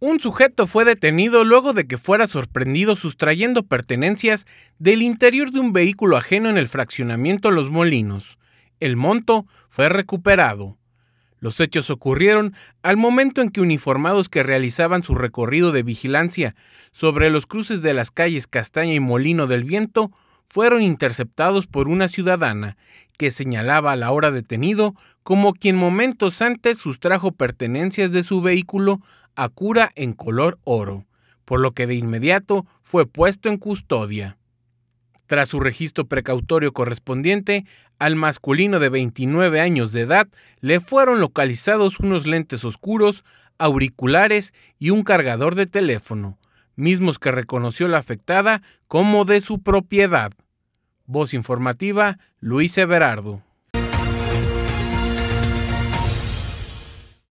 Un sujeto fue detenido luego de que fuera sorprendido sustrayendo pertenencias del interior de un vehículo ajeno en el fraccionamiento Los Molinos. El monto fue recuperado. Los hechos ocurrieron al momento en que uniformados que realizaban su recorrido de vigilancia sobre los cruces de las calles Castaña y Molino del Viento fueron interceptados por una ciudadana que señalaba a la hora detenido como quien momentos antes sustrajo pertenencias de su vehículo a cura en color oro, por lo que de inmediato fue puesto en custodia. Tras su registro precautorio correspondiente, al masculino de 29 años de edad le fueron localizados unos lentes oscuros, auriculares y un cargador de teléfono, mismos que reconoció la afectada como de su propiedad. Voz informativa, Luis Everardo.